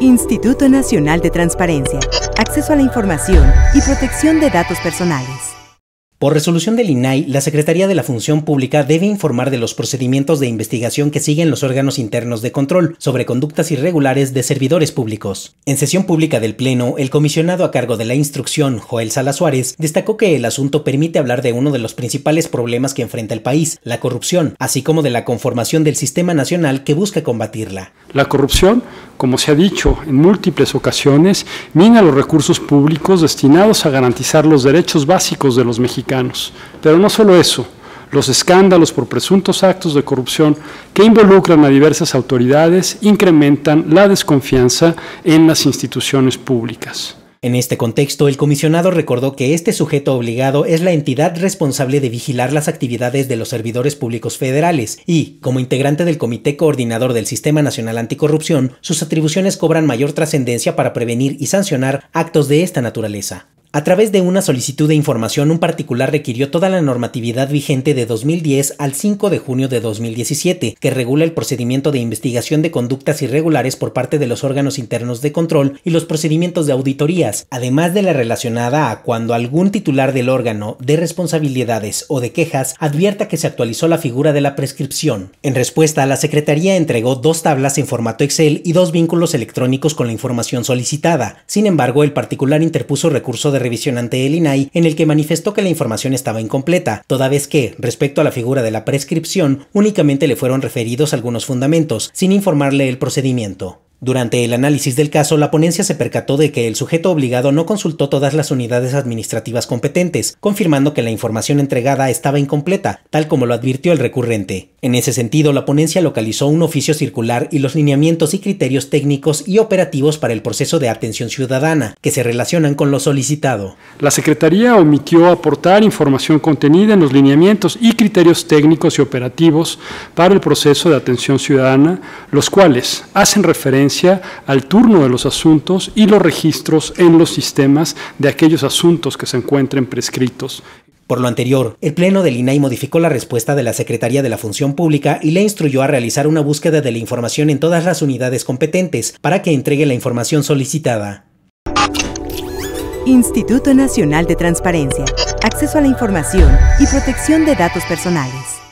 Instituto Nacional de Transparencia, Acceso a la Información y Protección de Datos Personales. Por resolución del INAI, la Secretaría de la Función Pública debe informar de los procedimientos de investigación que siguen los órganos internos de control sobre conductas irregulares de servidores públicos. En sesión pública del Pleno, el comisionado a cargo de la instrucción, Joel Sala Suárez, destacó que el asunto permite hablar de uno de los principales problemas que enfrenta el país, la corrupción, así como de la conformación del sistema nacional que busca combatirla. La corrupción como se ha dicho en múltiples ocasiones, mina los recursos públicos destinados a garantizar los derechos básicos de los mexicanos. Pero no solo eso, los escándalos por presuntos actos de corrupción que involucran a diversas autoridades incrementan la desconfianza en las instituciones públicas. En este contexto, el comisionado recordó que este sujeto obligado es la entidad responsable de vigilar las actividades de los servidores públicos federales y, como integrante del Comité Coordinador del Sistema Nacional Anticorrupción, sus atribuciones cobran mayor trascendencia para prevenir y sancionar actos de esta naturaleza. A través de una solicitud de información, un particular requirió toda la normatividad vigente de 2010 al 5 de junio de 2017, que regula el procedimiento de investigación de conductas irregulares por parte de los órganos internos de control y los procedimientos de auditorías, además de la relacionada a cuando algún titular del órgano de responsabilidades o de quejas advierta que se actualizó la figura de la prescripción. En respuesta, la Secretaría entregó dos tablas en formato Excel y dos vínculos electrónicos con la información solicitada. Sin embargo, el particular interpuso recurso de revisión ante el INAI en el que manifestó que la información estaba incompleta, toda vez que, respecto a la figura de la prescripción, únicamente le fueron referidos algunos fundamentos, sin informarle el procedimiento. Durante el análisis del caso, la ponencia se percató de que el sujeto obligado no consultó todas las unidades administrativas competentes, confirmando que la información entregada estaba incompleta, tal como lo advirtió el recurrente. En ese sentido, la ponencia localizó un oficio circular y los lineamientos y criterios técnicos y operativos para el proceso de atención ciudadana, que se relacionan con lo solicitado. La Secretaría omitió aportar información contenida en los lineamientos y criterios técnicos y operativos para el proceso de atención ciudadana, los cuales hacen referencia al turno de los asuntos y los registros en los sistemas de aquellos asuntos que se encuentren prescritos. Por lo anterior, el Pleno del INAI modificó la respuesta de la Secretaría de la Función Pública y le instruyó a realizar una búsqueda de la información en todas las unidades competentes para que entregue la información solicitada. Instituto Nacional de Transparencia, Acceso a la Información y Protección de Datos Personales.